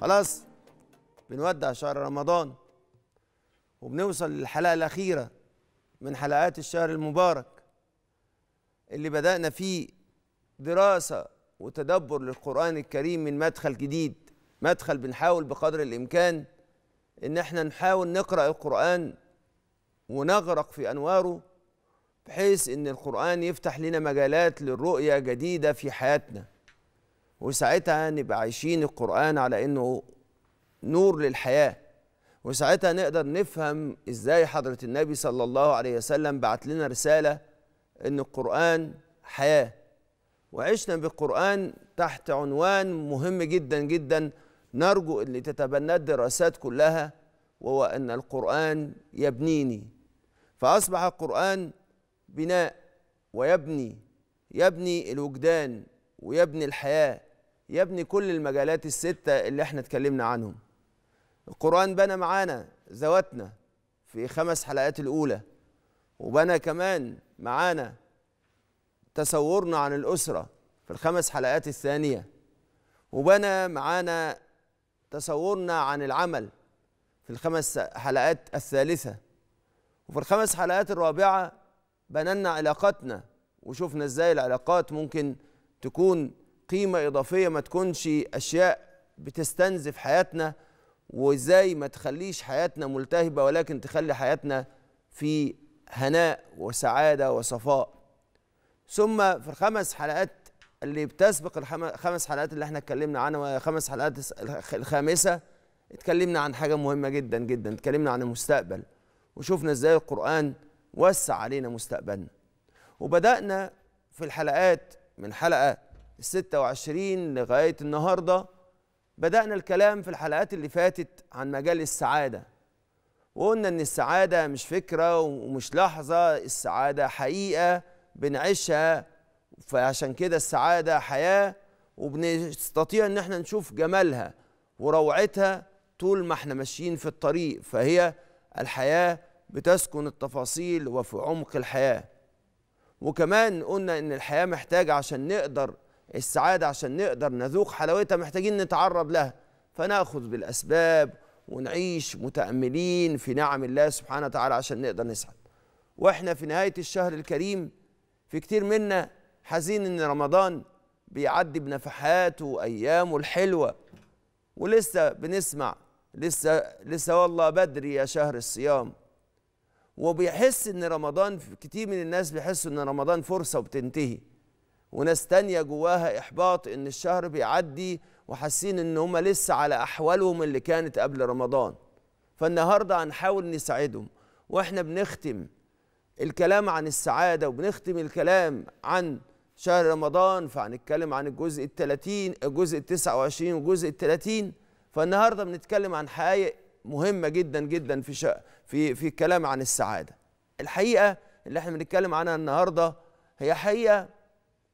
خلاص بنودع شهر رمضان وبنوصل للحلقه الاخيره من حلقات الشهر المبارك اللي بدانا فيه دراسه وتدبر للقران الكريم من مدخل جديد مدخل بنحاول بقدر الامكان ان احنا نحاول نقرا القران ونغرق في انواره بحيث ان القران يفتح لنا مجالات للرؤيه جديده في حياتنا وساعتها نبقى يعني عايشين القرآن على إنه نور للحياة وساعتها نقدر نفهم إزاي حضرة النبي صلى الله عليه وسلم بعت لنا رسالة إن القرآن حياة وعشنا بالقرآن تحت عنوان مهم جدا جدا نرجو أن تتبناه الدراسات كلها وهو أن القرآن يبنيني فأصبح القرآن بناء ويبني يبني الوجدان ويبني الحياة يبني كل المجالات الستة اللي احنا اتكلمنا عنهم القرآن بنى معانا ذواتنا في خمس حلقات الأولى وبنى كمان معانا تصورنا عن الأسرة في الخمس حلقات الثانية وبنى معانا تصورنا عن العمل في الخمس حلقات الثالثة وفي الخمس حلقات الرابعة بنينا علاقاتنا وشفنا ازاي العلاقات ممكن تكون قيمة إضافية ما تكونش أشياء بتستنزف حياتنا وإزاي ما تخليش حياتنا ملتهبة ولكن تخلي حياتنا في هناء وسعادة وصفاء ثم في الخمس حلقات اللي بتسبق الخمس حلقات اللي احنا اتكلمنا عنها خمس حلقات الخامسة اتكلمنا عن حاجة مهمة جدا جدا اتكلمنا عن المستقبل وشفنا ازاي القرآن وسع علينا مستقبلنا وبدأنا في الحلقات من حلقة 26 لغاية النهاردة بدأنا الكلام في الحلقات اللي فاتت عن مجال السعادة وقلنا إن السعادة مش فكرة ومش لحظة السعادة حقيقة بنعيشها فعشان كده السعادة حياة وبنستطيع إن احنا نشوف جمالها وروعتها طول ما احنا ماشيين في الطريق فهي الحياة بتسكن التفاصيل وفي عمق الحياة وكمان قلنا إن الحياة محتاجة عشان نقدر السعادة عشان نقدر نذوق حلاوتها محتاجين نتعرض لها فناخذ بالأسباب ونعيش متأملين في نعم الله سبحانه وتعالى عشان نقدر نسعد وإحنا في نهاية الشهر الكريم في كتير منا حزين إن رمضان بيعدي بنفحاته وأيامه الحلوة ولسه بنسمع لسه لسه والله بدري يا شهر الصيام وبيحس ان رمضان كتير من الناس بيحسوا ان رمضان فرصه وبتنتهي وناس تانية جواها إحباط إن الشهر بيعدي وحاسين إن هم لسه على أحوالهم اللي كانت قبل رمضان فالنهاردة هنحاول نساعدهم وإحنا بنختم الكلام عن السعادة وبنختم الكلام عن شهر رمضان فهنتكلم عن الجزء ال 30 الجزء التسعة 29 والجزء التلاتين 30 فالنهارده بنتكلم عن حقائق مهمه جدا جدا في شا... في في الكلام عن السعاده. الحقيقه اللي احنا بنتكلم عنها النهارده هي حقيقه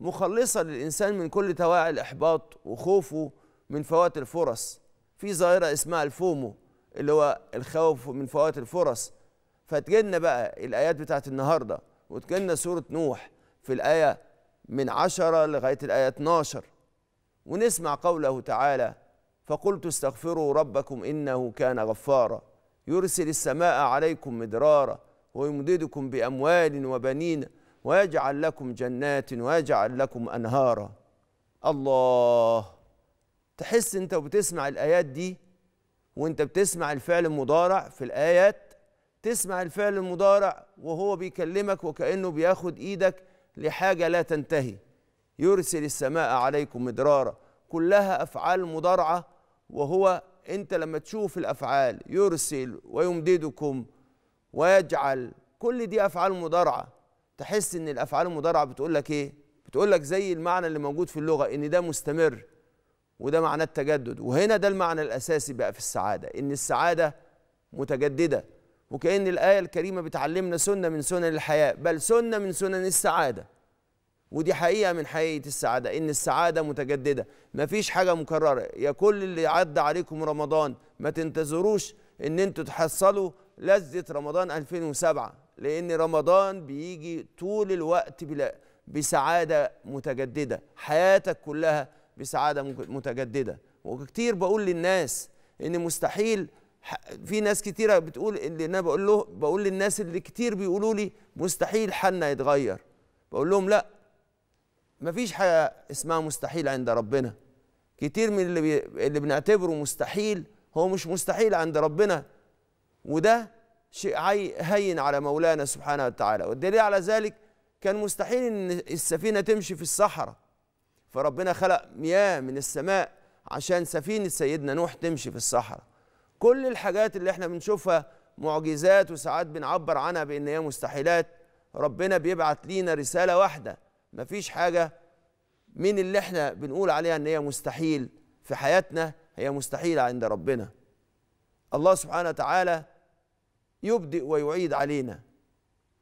مخلصة للإنسان من كل تواعي الإحباط وخوفه من فوات الفرص في ظاهرة اسمها الفومو اللي هو الخوف من فوات الفرص فتجينا بقى الآيات بتاعت النهاردة وتجينا سورة نوح في الآية من عشرة لغاية الآية 12 ونسمع قوله تعالى فقلت استغفروا ربكم إنه كان غفارا يرسل السماء عليكم مدرارا ويمددكم بأموال وبنين ويجعل لكم جنات ويجعل لكم أنهارا الله تحس أنت وبتسمع الآيات دي وأنت بتسمع الفعل المضارع في الآيات تسمع الفعل المضارع وهو بيكلمك وكأنه بياخد إيدك لحاجة لا تنتهي يرسل السماء عليكم مدرارا كلها أفعال مضارعة وهو أنت لما تشوف الأفعال يرسل ويمددكم ويجعل كل دي أفعال مضارعة تحس ان الافعال المضارعه بتقول لك ايه بتقول لك زي المعنى اللي موجود في اللغه ان ده مستمر وده معناه التجدد وهنا ده المعنى الاساسي بقى في السعاده ان السعاده متجدده وكأن الآية الكريمة بتعلمنا سنة من سنن الحياة بل سنة من سنن السعادة ودي حقيقة من حقيقة السعادة إن السعادة متجددة مفيش حاجة مكررة يا كل اللي عدى عليكم رمضان ما تنتظروش إن أنتوا تحصلوا لذة رمضان 2007 لأن رمضان بيجي طول الوقت بلا بسعادة متجددة حياتك كلها بسعادة متجددة وكتير بقول للناس إن مستحيل في ناس كتيرة بتقول اللي أنا بقول له بقول للناس اللي كتير بيقولوا لي مستحيل حالنا يتغير بقول لهم لا مفيش حاجة اسمها مستحيل عند ربنا كتير من اللي, بي... اللي بنعتبره مستحيل هو مش مستحيل عند ربنا وده شيء هين على مولانا سبحانه وتعالى والدليل على ذلك كان مستحيل ان السفينه تمشي في الصحراء فربنا خلق مياه من السماء عشان سفينه سيدنا نوح تمشي في الصحراء كل الحاجات اللي احنا بنشوفها معجزات وساعات بنعبر عنها بان هي مستحيلات ربنا بيبعت لينا رساله واحده مفيش حاجه من اللي احنا بنقول عليها ان هي مستحيل في حياتنا هي مستحيله عند ربنا الله سبحانه وتعالى يبدئ ويعيد علينا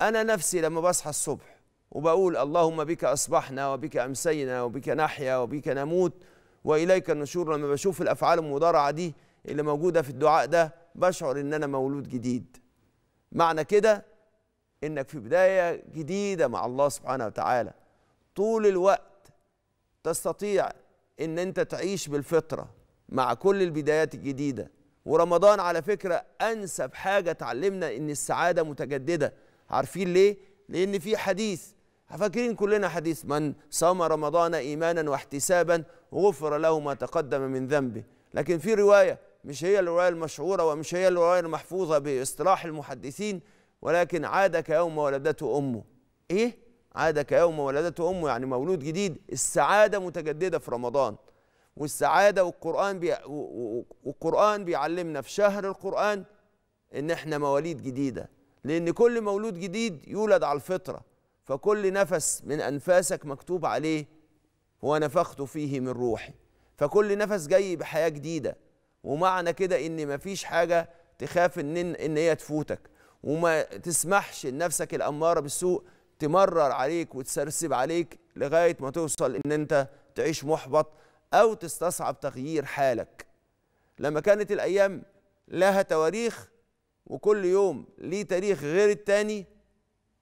أنا نفسي لما بصحى الصبح وبقول اللهم بك أصبحنا وبك أمسينا وبك نحيا وبك نموت وإليك النشور لما بشوف الأفعال المضارعة دي اللي موجودة في الدعاء ده بشعر إن أنا مولود جديد معنى كده إنك في بداية جديدة مع الله سبحانه وتعالى طول الوقت تستطيع إن أنت تعيش بالفطرة مع كل البدايات الجديدة ورمضان على فكرة أنسب حاجة تعلمنا إن السعادة متجددة عارفين ليه؟ لأن في حديث فاكرين كلنا حديث من صام رمضان إيمانا واحتسابا غفر له ما تقدم من ذنبه لكن في رواية مش هي الرواية المشهورة ومش هي الرواية المحفوظة باصطلاح المحدثين ولكن عاد كيوم ولدته أمه إيه؟ عاد كيوم ولدته أمه يعني مولود جديد السعادة متجددة في رمضان والسعاده والقران بي والقران بيعلمنا في شهر القران ان احنا مواليد جديده لان كل مولود جديد يولد على الفطره فكل نفس من انفاسك مكتوب عليه ونفخت فيه من روحي فكل نفس جاي بحياه جديده ومعنى كده ان مفيش حاجه تخاف ان ان هي تفوتك وما تسمحش لنفسك الاماره بالسوء تمرر عليك وتسرسب عليك لغايه ما توصل ان انت تعيش محبط أو تستصعب تغيير حالك لما كانت الأيام لها تواريخ وكل يوم ليه تاريخ غير التاني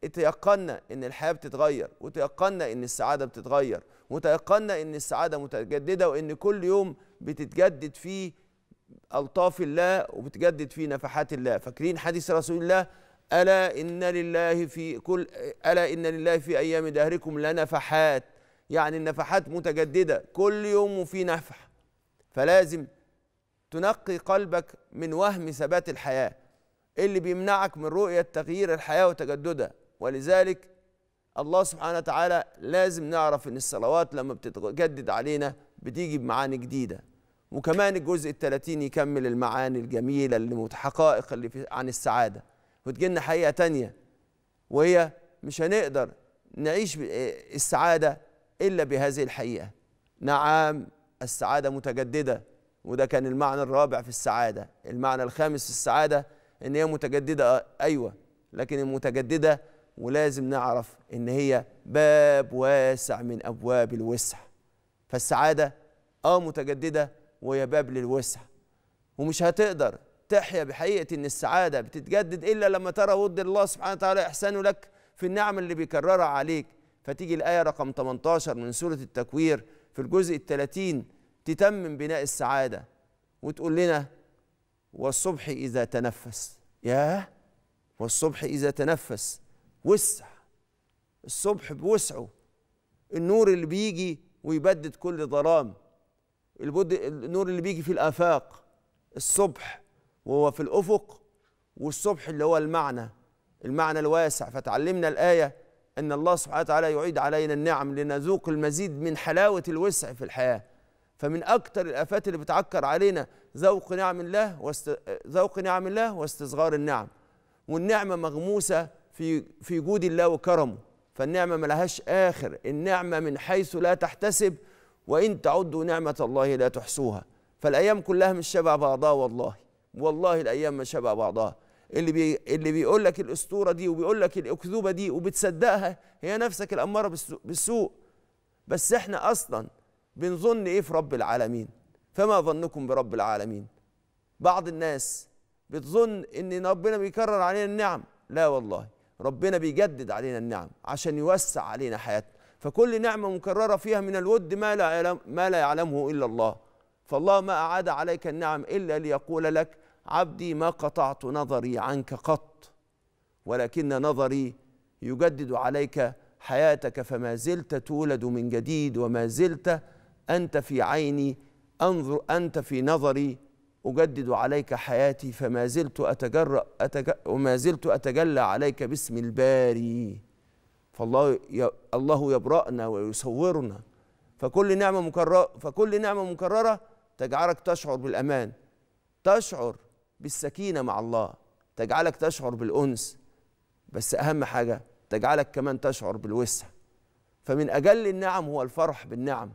اتيقنا ان الحياه بتتغير وتيقنا ان السعاده بتتغير وتيقنا ان السعاده متجدده وان كل يوم بتتجدد فيه الطاف الله وبتجدد فيه نفحات الله فاكرين حديث رسول الله الا ان لله في كل الا ان لله في ايام دهركم لنفحات يعني النفحات متجددة كل يوم وفي نفح فلازم تنقي قلبك من وهم ثبات الحياة اللي بيمنعك من رؤية تغيير الحياة وتجددها ولذلك الله سبحانه وتعالى لازم نعرف ان الصلوات لما بتتجدد علينا بتيجي بمعاني جديدة وكمان الجزء الثلاثين يكمل المعاني الجميلة حقائق اللي في عن السعادة وتجي لنا حقيقة تانية وهي مش هنقدر نعيش آه، السعادة إلا بهذه الحقيقة نعم السعادة متجددة وده كان المعنى الرابع في السعادة المعنى الخامس في السعادة إن هي متجددة أيوة لكن المتجددة ولازم نعرف إن هي باب واسع من أبواب الوسع فالسعادة آه متجددة وهي باب للوسع ومش هتقدر تحيا بحقيقة إن السعادة بتتجدد إلا لما ترى ود الله سبحانه وتعالى إحسانه لك في النعم اللي بيكررها عليك فتيجي الآية رقم 18 من سورة التكوير في الجزء الثلاثين تتمم بناء السعادة وتقول لنا والصبح إذا تنفس ياه والصبح إذا تنفس وسع الصبح بوسعه النور اللي بيجي ويبدد كل ظلام البد... النور اللي بيجي في الآفاق الصبح وهو في الأفق والصبح اللي هو المعنى المعنى الواسع فتعلمنا الآية أن الله سبحانه وتعالى يعيد علينا النعم لنذوق المزيد من حلاوة الوسع في الحياة فمن أكثر الآفات اللي بتعكر علينا ذوق نعم الله واست... ذوق نعم الله واستصغار النعم والنعمة مغموسة في في جود الله وكرمه فالنعمة لهاش آخر النعمة من حيث لا تحتسب وإن تعدوا نعمة الله لا تحصوها فالأيام كلها مش شبه بعضها والله والله الأيام مش شبه بعضها اللي بي اللي بيقول لك الاسطوره دي وبيقول لك الاكذوبه دي وبتصدقها هي نفسك الاماره بالسوء بس احنا اصلا بنظن ايه في رب العالمين فما ظنكم برب العالمين بعض الناس بتظن ان ربنا بيكرر علينا النعم لا والله ربنا بيجدد علينا النعم عشان يوسع علينا حياتنا فكل نعمة مكررة فيها من الود ما لا, ما لا يعلمه إلا الله فالله ما أعاد عليك النعم إلا ليقول لك عبدي ما قطعت نظري عنك قط ولكن نظري يجدد عليك حياتك فما زلت تولد من جديد وما زلت انت في عيني انظر انت في نظري اجدد عليك حياتي فما زلت اتجرأ أتج... وما زلت اتجلى عليك باسم الباري فالله ي... الله يبرأنا ويصورنا فكل نعمه مكرره فكل نعمه مكرره تجعلك تشعر بالامان تشعر بالسكينه مع الله تجعلك تشعر بالانس بس اهم حاجه تجعلك كمان تشعر بالوسع فمن اجل النعم هو الفرح بالنعم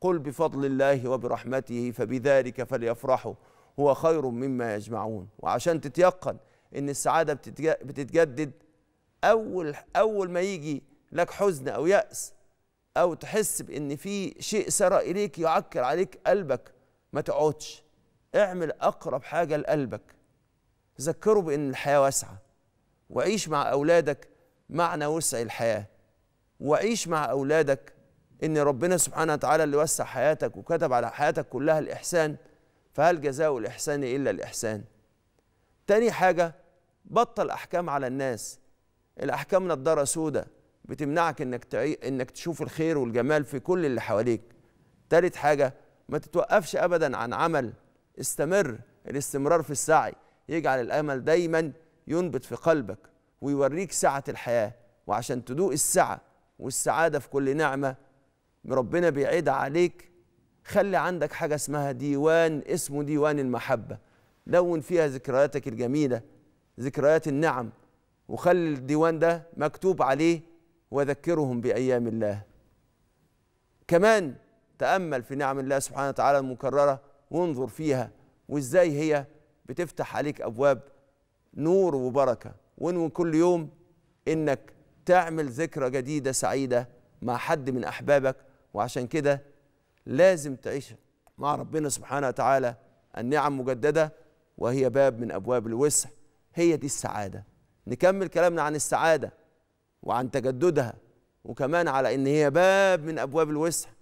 قل بفضل الله وبرحمته فبذلك فليفرحوا هو خير مما يجمعون وعشان تتيقن ان السعاده بتتجدد اول اول ما يجي لك حزن او ياس او تحس بان في شيء سرى اليك يعكر عليك قلبك ما تقعدش اعمل أقرب حاجة لقلبك ذكره بأن الحياة واسعة وعيش مع أولادك معنى وسع الحياة وعيش مع أولادك إن ربنا سبحانه وتعالى اللي وسع حياتك وكتب على حياتك كلها الإحسان فهل جزاء الإحسان إلا الإحسان تاني حاجة بطل أحكام على الناس الأحكام نضارة سودة بتمنعك إنك, تعي... إنك تشوف الخير والجمال في كل اللي حواليك تالت حاجة ما تتوقفش أبدا عن عمل استمر الاستمرار في السعي يجعل الامل دايما ينبت في قلبك ويوريك سعه الحياه وعشان تدوق السعه والسعاده في كل نعمه ربنا بيعيد عليك خلي عندك حاجه اسمها ديوان اسمه ديوان المحبه لون فيها ذكرياتك الجميله ذكريات النعم وخلي الديوان ده مكتوب عليه وذكرهم بايام الله كمان تامل في نعم الله سبحانه وتعالى المكرره وانظر فيها وازاي هي بتفتح عليك ابواب نور وبركه وانوي كل يوم انك تعمل ذكرى جديده سعيده مع حد من احبابك وعشان كده لازم تعيش مع ربنا سبحانه وتعالى النعم مجدده وهي باب من ابواب الوسع هي دي السعاده نكمل كلامنا عن السعاده وعن تجددها وكمان على ان هي باب من ابواب الوسع